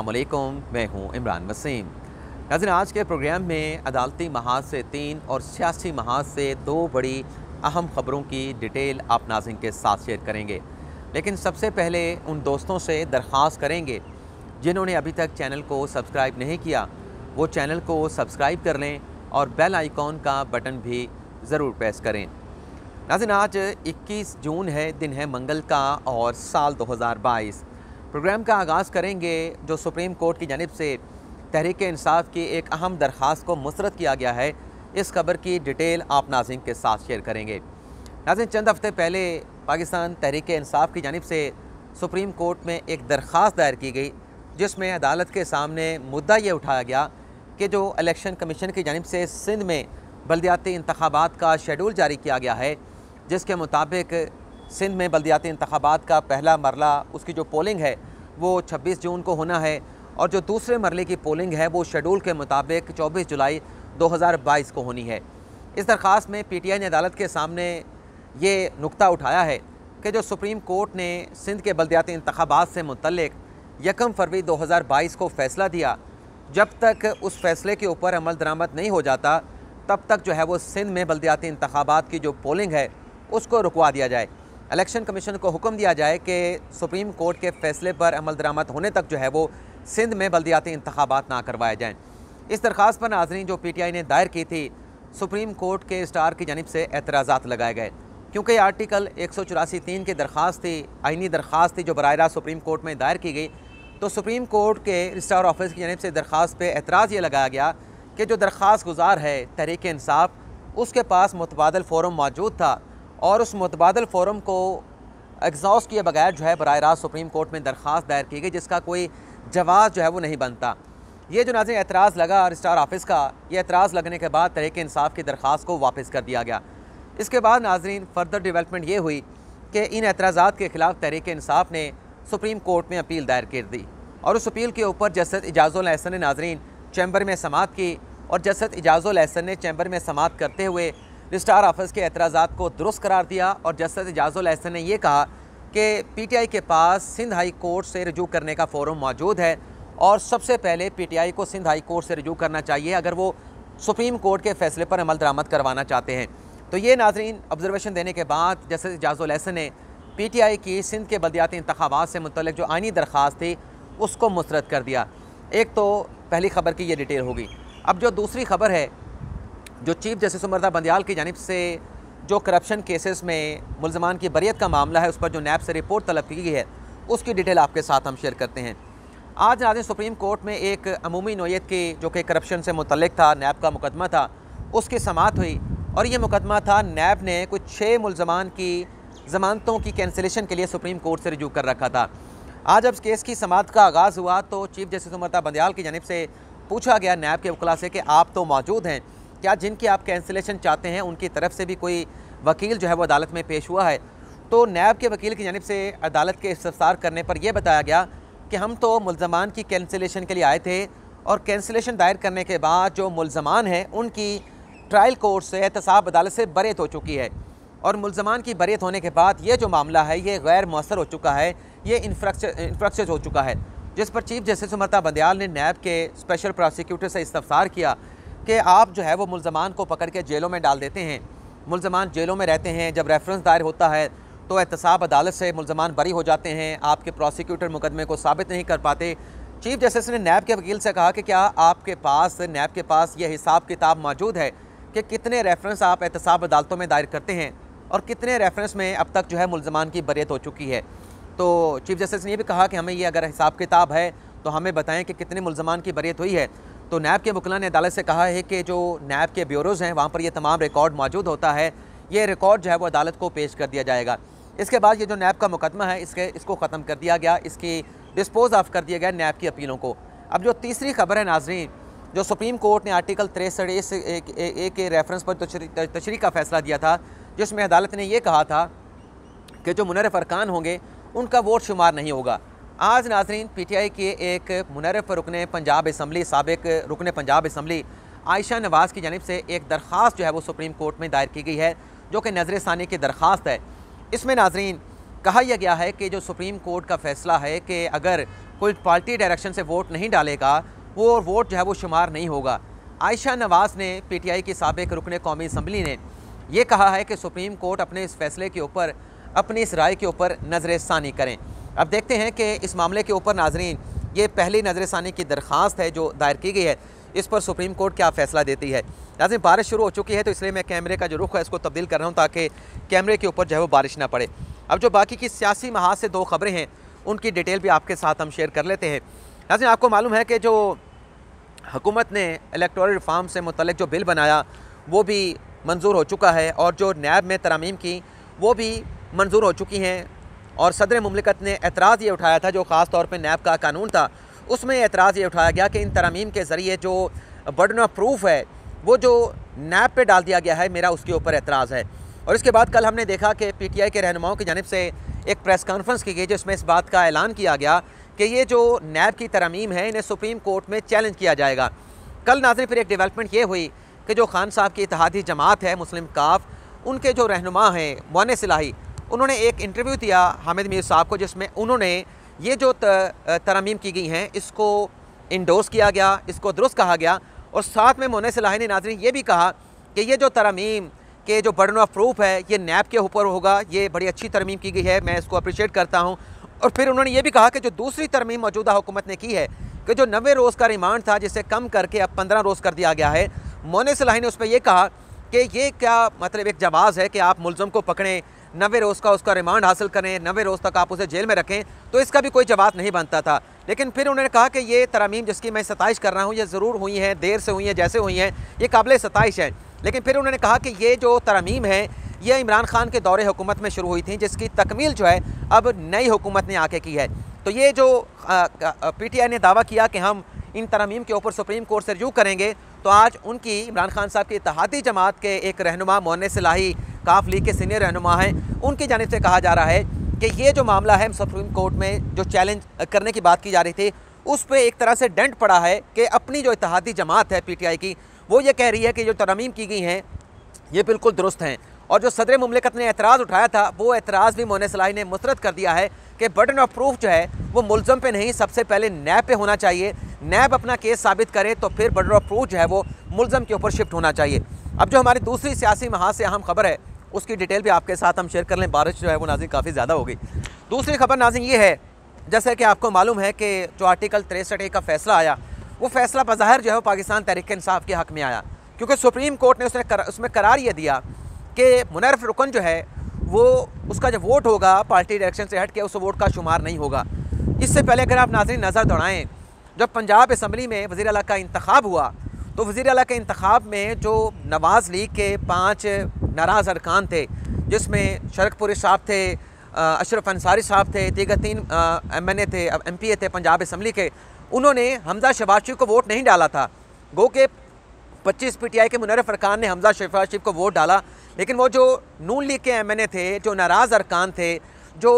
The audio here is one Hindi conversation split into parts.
अलकुम मैं हूं इमरान वसीम नाजिन आज के प्रोग्राम में अदालती महाज से तीन और सियासी महाज से दो बड़ी अहम ख़बरों की डिटेल आप नाजिन के साथ शेयर करेंगे लेकिन सबसे पहले उन दोस्तों से दरख्वास्त करेंगे जिन्होंने अभी तक चैनल को सब्सक्राइब नहीं किया वो चैनल को सब्सक्राइब कर लें और बेल आइकॉन का बटन भी ज़रूर प्रेस करें नाजिन आज इक्कीस जून है दिन है मंगल का और साल दो प्रोग्राम का आगाज़ करेंगे जो सुप्रीम कोर्ट की जानब से तहरीक इंसाफ की एक अहम दरख्वास्त को मुस्रद किया गया है इस खबर की डिटेल आप नाजिम के साथ शेयर करेंगे नाजिम चंद हफ़्ते पहले पाकिस्तान तहरीक इंसाफ की जानब से सुप्रीम कोर्ट में एक दरख्वास दायर की गई जिसमें अदालत के सामने मुद्दा ये उठाया गया कि जो इलेक्शन कमीशन की जानब से सिंध में बलदियाती इंतबात का शेड्यूल जारी किया गया है जिसके मुताबिक सिंध में बलदियाती इंतबात का पहला मरला उसकी जो पोलिंग है वो छब्बीस जून को होना है और जो दूसरे मरले की पोलिंग है वो शेड्यूल के मुताबिक चौबीस जुलाई 2022 को होनी है इस दरख्वास्त में पीटीआई ने अदालत के सामने ये नुक्ता उठाया है कि जो सुप्रीम कोर्ट ने सिंध के बलदियाती इंतबात से मुतलक यकम फरवरी बाईस को फ़ैसला दिया जब तक उस फैसले के ऊपर अमल दरामद नहीं हो जाता तब तक जो है वो सिंध में बलदियाती इंतबात की जो पोलिंग है उसको रुकवा दिया जाए इलेक्शन कमीशन को हुक्म दिया जाए कि सुप्रीम कोर्ट के फैसले पर अमल दरामद होने तक जो है वो सिंध में बलदियाती इंतबात ना करवाए जाएँ इस दरख्वास पर नाजरीन जो पी टी आई ने दायर की थी सुप्रीम कोर्ट के स्टार की जानब से एतराज़ा लगाए गए क्योंकि आर्टिकल एक सौ चौरासी तीन की दरख्वास्त थी आइनी दरख्वास्त थी जो बर रास्त सुप्रीम कोर्ट में दायर की गई तो सुप्रीम कोर्ट के स्टार ऑफिस की जानब से दरख्वास पर एतराज़ ये लगाया गया कि जो दरख्वास्त गुजार है तहरीक इंसाफ उसके पास मुतबादल फोरम मौजूद था और उस मुतबादल फोरम को एग्जॉस्ट किए बगैर जो है बर रास्त सुप्रीम कोर्ट में दरख्वास्त दायर की गई जिसका कोई जवाब जो है वो नहीं बनता ये जो नाजिन एतराज़ लगा स्टार ऑफिस का ये एतराज़ लगने के बाद तहरीक इंसाफ की दरख्वास को वापस कर दिया गया इसके बाद नाजरीन फर्दर डेवलपमेंट ये हुई कि इन एतराज़ा के ख़िलाफ़ तहरीक इंसाफ ने सुप्रीम कोर्ट में अपील दायर कर दी और उस अपील के ऊपर जस्टिस इजाज़ुल अहसन ने नाजरीन चैम्बर में समात की और जस्टिस इजाज़ुल अहसन ने चैम्बर में समात करते हुए रजिस्ट्रार ऑफिस के एतराज़ा को दुरुस्त करार दिया और जस्टिस एजाजुल एहसन ने यह कहा कि पीटीआई के पास सिंध हाई कोर्ट से रजू करने का फोरम मौजूद है और सबसे पहले पीटीआई को सिंध हाई कोर्ट से रजू करना चाहिए अगर वो सुप्रीम कोर्ट के फैसले पर अमल दरामद करवाना चाहते हैं तो ये नाजरीन ऑब्जर्वेशन देने के बाद जस्टिस एजाजुल एहसन ने पी टी आई की सिंध के बलदियाती इंतबात से मुतल जो आइनी दरख्वास्त थी उसको मुस्रद कर दिया एक तो पहली खबर की ये डिटेल होगी अब जो दूसरी खबर है जो चीफ जस्टिस उमरदा बंदयाल की जानब से जो करप्शन केसेस में मुलजमान की बरीत का मामला है उस पर जो नैब से रिपोर्ट तलब की गई है उसकी डिटेल आपके साथ हम शेयर करते हैं आज नाजिन सुप्रीम कोर्ट में एक अमूमी नोयत की जो कि करप्शन से मुतलक था नैब का मुकदमा था उसकी समात हुई और ये मुकदमा था नैब ने कुछ छः मुलजमान की जमानतों की कैंसिलेशन के लिए सुप्रीम कोर्ट से रजू कर रखा था आज जब केस की समात का आगाज़ हुआ तो चीफ जस्टिस उमरता बंदयाल की जानब से पूछा गया नैब के वकला से कि आप तो मौजूद हैं क्या जिनकी आप कैंसिलेशन चाहते हैं उनकी तरफ से भी कोई वकील जो है वो अदालत में पेश हुआ है तो नैब के वकील की जानब से अदालत के इस्तार करने पर यह बताया गया कि हम तो मुलजमान की कैंसिलेशन के लिए आए थे और कैंसिलेशन दायर करने के बाद जो मुलजमान हैं उनकी ट्रायल कोर्ट से एहतसाब अदालत से बरेत हो चुकी है और मुलजमान की बरेत होने के बाद ये जो मामला है ये गैर मौसर हो चुका है ये इंफ्रक्चर हो चुका है जिस पर चीफ जस्टिस उमरता बंदयाल ने नैब के स्पेशल प्रोसिक्यूटर से इस्तार किया कि आप जो है वो मुलजमान को पकड़ के जेलों में डाल देते हैं मुलजमान जेलों में रहते हैं जब रेफरेंस दायर होता है तो एहतसाब अदालत से मुलजमान बरी हो जाते हैं आपके प्रोसिक्यूटर मुकदमे को साबित नहीं कर पाते चीफ जस्टिस ने नैब के वकील से कहा कि क्या आपके पास नैब के पास ये हिसाब किताब मौजूद है कि कितने रेफरेंस आप एहतसाब अदालतों में दायर करते हैं और कितने रेफरेंस में अब तक जो है मुलजमान की बरीत हो चुकी है तो चीफ जस्टिस ने यह भी कहा कि हमें ये अगर हिसाब किताब है तो हमें बताएं कि कितने मुलजमान की बरीत हुई है तो नैब के वकला ने अदालत से कहा है कि जो नैब के ब्यूरोज़ हैं वहाँ पर यह तमाम रिकॉर्ड मौजूद होता है ये रिकॉर्ड जो है वो अदालत को पेश कर दिया जाएगा इसके बाद ये जो नैब का मुकदमा है इसके इसको ख़त्म कर दिया गया इसकी डिस्पोज ऑफ कर दिया गया नैब की अपीलों को अब जो तीसरी खबर है नाजरीन जो सुप्रीम कोर्ट ने आर्टिकल तिरसठ ए के रेफरेंस पर तशरी का फैसला दिया था जिसमें अदालत ने यह कहा था कि जो मुनर अरकान होंगे उनका वोट शुमार नहीं होगा आज नाजरीन पी टी आई के एक मुनरफ रुकन पंजाब इसम्बली सबक रुकन पंजाब इसम्बली आयशा नवाज़ की जानब से एक दरख्वास जो है वो सुप्रीम कोर्ट में दायर की गई है जो कि नज़र षानी की दरख्वास्त है इसमें नाजरीन कहा यह गया है कि जो सुप्रीम कोर्ट का फैसला है कि अगर कोई पार्टी डायरेक्शन से वोट नहीं डालेगा वो वोट जो है वो शुमार नहीं होगा आयशा नवाज़ ने पी टी आई की सबक रुकन कौमी इसम्बली ने यह कहा है कि सुप्रीम कोर्ट अपने इस फैसले के ऊपर अपनी इस राय के ऊपर नज़र षानी करें अब देखते हैं कि इस मामले के ऊपर नाजरीन ये पहली नजरसानी की दरख्वास्त है जो दायर की गई है इस पर सुप्रीम कोर्ट क्या फ़ैसला देती है नाजरीन बारिश शुरू हो चुकी है तो इसलिए मैं कैमरे का जो रुख है इसको तब्दील कर रहा हूँ ताकि कैमरे के ऊपर जो है वो बारिश ना पड़े अब जो बाकी की सियासी महाज से दो खबरें हैं उनकी डिटेल भी आपके साथ हम शेयर कर लेते हैं नाजरीन आपको मालूम है कि जो हुकूमत ने इलेक्टोरल रिफार्म से मुतलक जो बिल बनाया वो भी मंजूर हो चुका है और जो नैब में तरामीम की वो भी मंजूर हो चुकी हैं और सदर ममलिकत ने एतराज़ ये उठाया था जो ख़ास तौर पर नैब का कानून था उसमें एतराज़ ये उठाया गया कि इन तरामीम के ज़रिए जो बर्डन ऑफ प्रूफ है वो जो नैब पर डाल दिया गया है मेरा उसके ऊपर एतराज़ है और इसके बाद कल हमने देखा कि पी टी आई के रहनुमाओं की जानब से एक प्रेस कॉन्फ्रेंस की गई जिसमें इस बात का ऐलान किया गया कि ये जो नैब की तरमीम है इन्हें सुप्रीम कोर्ट में चैलेंज किया जाएगा कल नाजन फिर एक डेवलपमेंट ये हुई कि जो खान साहब की इतिहादी जमात है मुस्लिम काफ उनके जो रहनुमा हैं मोन सिलाही उन्होंने एक इंटरव्यू दिया हामिद मीर साहब को जिसमें उन्होंने ये जो तरमीम की गई हैं इसको इंडोस किया गया इसको दुरुस्त कहा गया और साथ में मोन सलाह ने नाजरी ये भी कहा कि ये जो तरमीम के जो बर्डन ऑफ प्रूफ है ये नैप के ऊपर होगा ये बड़ी अच्छी तरमीम की गई है मैं इसको अप्रिशिएट करता हूँ और फिर उन्होंने ये भी कहा कि जो दूसरी तरमीम मौजूदा हुकूमत ने की है कि जो नबे रोज़ का रिमांड था जिसे कम करके अब पंद्रह रोज़ कर दिया गया है मोन सलाही ने उस पर यह कहा कि ये क्या मतलब एक जवाब है कि आप मुलम को पकड़ें नबे रोज़ का उसका रिमांड हासिल करें नबे रोज़ तक आप उसे जेल में रखें तो इसका भी कोई जवाब नहीं बनता था लेकिन फिर उन्होंने कहा कि ये तरामीम जिसकी मैं सताइश कर रहा हूँ ये ज़रूर हुई हैं देर से हुई हैं जैसे हुई हैं ये काबिल सताइश हैं लेकिन फिर उन्होंने कहा कि ये जो तरामीम हैं ये इमरान खान के दौरे हुकूमत में शुरू हुई थी जिसकी तकमील जो है अब नई हुकूमत ने आके की है तो ये जो पी टी आई ने दावा किया कि हम इन तरमीम के ऊपर सुप्रीम कोर्ट से रिव्यू करेंगे तो आज उनकी इमरान खान साहब की इतिहादी जमात के एक रहनुमा मोन सिलाही काफ लीग के सीनियर रहनुमा हैं उनकी जानब से कहा जा रहा है कि ये जो मामला है सुप्रीम कोर्ट में जो चैलेंज करने की बात की जा रही थी उस पर एक तरह से डेंट पड़ा है कि अपनी जो इतिहादी जमात है पीटीआई की वो ये कह रही है कि जो तरमीम की गई हैं ये बिल्कुल दुरुस्त हैं और जो सदर ममलिकत ने एतराज़ उठाया था वो एतराज़ भी मोन सलाही ने मुस्रद कर दिया है कि बटन ऑफ प्रूफ जो है वो मुलजम पे नहीं सबसे पहले नैब पे होना चाहिए नैब अपना केस साबित करे तो फिर बटन ऑफ प्रूफ जो है वो मुलजम के ऊपर शिफ्ट होना चाहिए अब जो हमारी दूसरी सियासी महाज से अहम खबर है उसकी डिटेल भी आपके साथ हम शेयर कर लें बारिश जो है वो नाजिन काफ़ी ज़्यादा हो गई दूसरी खबर नाजिंग ये है जैसा कि आपको मालूम है कि जो आर्टिकल तिरसठ ए का फैसला आया वो फैसला बाहर जो है वो पाकिस्तान तहरीक इंसाफ के हक़ में आया क्योंकि सुप्रीम कोर्ट ने उसने कर, उसमें करार ये दिया कि मुनरफ रुकन जो है वो उसका जो वोट होगा पार्टी डायरेक्शन से हट के उस वोट का शुमार नहीं होगा इससे पहले अगर आप नाजरी नज़र दौड़ाएँ जब पंजाब इसम्बली में वज़ी अला का इंतब हुआ तो वज़ी अला के इंतब में जो नवाज़ लीग के पाँच नाराज़ अरकान थे जिसमें शरकपुरी साहब थे अशरफ अंसारी साहब थे दीगर तीन एम एन ए थे एम पी ए थे पंजाब असम्बली के उन्होंने हमजा शबाज को वोट नहीं डाला था गो के पच्चीस पी टी आई के मुनरफ अरकान ने हमजा शबाज को वोट डाला लेकिन वो जो नून लीग के एम एन ए थे जो नाराज़ अरकान थे जो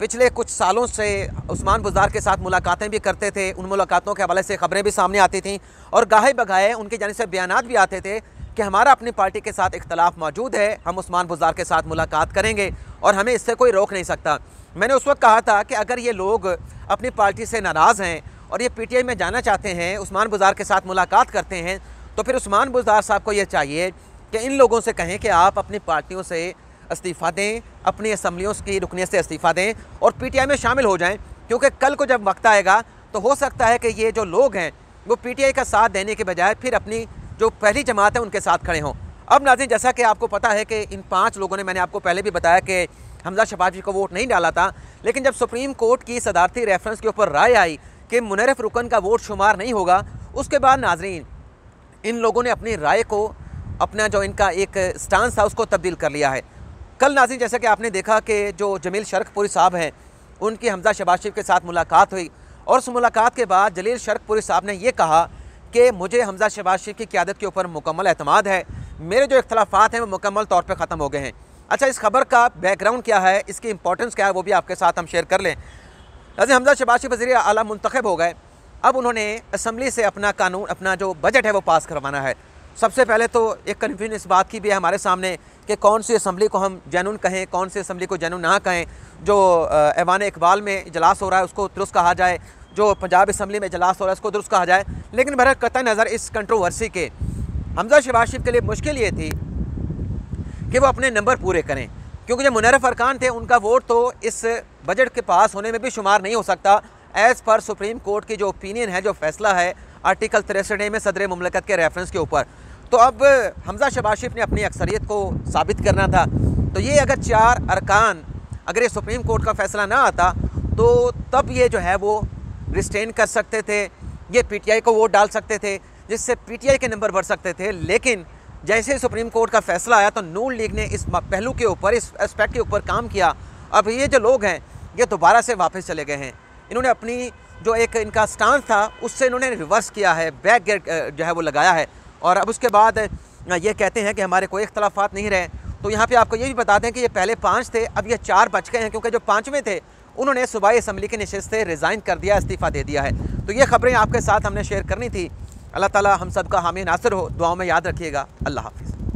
पिछले कुछ सालों से उस्मान बुजार के साथ मुलाकातें भी करते थे उन मुलाकातों के हवाले से खबरें भी सामने आती थीं और गाहे बगाए उनके जाने से बयान भी आते थे कि हमारा अपनी पार्टी के साथ इख्तलाफ मौजूद है हम उस्मान बुजार के साथ मुलाकात करेंगे और हमें इससे कोई रोक नहीं सकता मैंने उस वक्त कहा था कि अगर ये लोग अपनी पार्टी से नाराज़ हैं और ये पीटीआई में जाना चाहते हैं उस्मान बुजार के साथ मुलाकात करते हैं तो फिर उस्मान बुजार साहब को ये चाहिए कि इन लोगों से कहें कि आप अपनी पार्टियों से इस्तीफ़ा दें अपनी असम्बलियों की रुकने से इस्तीफ़ा दें और आई में शामिल हो जाएँ क्योंकि कल को जब वक्त आएगा तो हो सकता है कि ये जो लोग हैं वो आई का साथ देने के बजाय फिर अपनी जो पहली जमात है उनके साथ खड़े हों अब नाजिन जैसा कि आपको पता है कि इन पाँच लोगों ने मैंने आपको पहले भी बताया कि हमजा शबाज जी को वोट नहीं डाला था लेकिन जब सुप्रीम कोर्ट की सदारती रेफरेंस के ऊपर राय आई कि मुनरफ रुकन का वोट शुमार नहीं होगा उसके बाद नाजरीन इन लोगों ने अपनी राय को अपना जो इनका एक स्टांस था उसको तब्दील कर लिया है कल नाजिन जैसा कि आपने देखा कि जो जमील शर्खपुरी साहब हैं उनकी हमजा शबाज शरीफ के साथ मुलाकात हुई और उस मुलाकात के बाद जलील शर्खपुरी साहब ने यह कहा कि मुझे हमजा शहबाज शरीफ की क्यादत के ऊपर मुकम्मल अहतम है मेरे जो इख्तलाफात हैं वो मुकम्मल तौर पर ख़त्म हो गए हैं अच्छा इस खबर का बैकग्राउंड क्या है इसकी इंपॉर्टेंस क्या है वो भी आपके साथ हम शेयर कर लें नजर हमजा शबाज शरीफ वजी अला मंतखब हो गए अब उन्होंने असम्बली से अपना कानून अपना जो बजट है वो पास करवाना है सबसे पहले तो एक कन्फ्यूजन इस बात की भी है हमारे सामने कि कौन सी असम्बली को हम जैनून कहें कौन सी असम्बली को जैनून ना कहें जो ऐवान इकबाल में इजलास हो रहा है उसको दुरुस्त कहा जाए जो पंजाब इसम्बली में इजलास हो रहा है उसको दुरुस्त कहा जाए लेकिन भर कत नज़र इस कंट्रोवर्सी के हमजा शबाज शरीफ के लिए मुश्किल ये थी कि वो अपने नंबर पूरे करें क्योंकि जो मुनरफ अरकान थे उनका वोट तो इस बजट के पास होने में भी शुमार नहीं हो सकता एज़ पर सुप्रीम कोर्ट की जो ओपिनियन है जो फैसला है आर्टिकल तिरसठ में सदर ममलकत के रेफरेंस के ऊपर तो अब हमजा शबाशिफ ने अपनी अक्सरियत को साबित करना था तो ये अगर चार अरकान अगर ये सुप्रीम कोर्ट का फैसला ना आता तो तब ये जो है वो रिस्टेन कर सकते थे ये पीटीआई को वोट डाल सकते थे जिससे पीटीआई के नंबर बढ़ सकते थे लेकिन जैसे सुप्रीम कोर्ट का फैसला आया तो नून लीग ने इस पहलू के ऊपर इस एस्पेक्ट के ऊपर काम किया अब ये जो लोग हैं ये दोबारा से वापस चले गए हैं इन्होंने अपनी जो एक इनका स्टांस था उससे इन्होंने रिवर्स किया है बैक गेट जो है वो लगाया है और अब उसके बाद ये कहते हैं कि हमारे कोई इख्तलाफात नहीं रहे तो यहाँ पे आपको ये भी बता दें कि ये पहले पाँच थे अब ये चार बच गए हैं क्योंकि जो पाँचवें थे उन्होंने सूबाई असम्बली की नशस्त से रिज़ाइन कर दिया इस्तीफ़ा दे दिया है तो ये खबरें आपके साथ हमने शेयर करनी थी अल्लाह ताली हम सब का हामी नासर हो दुआओं में याद रखिएगा अल्लाह हाफिज़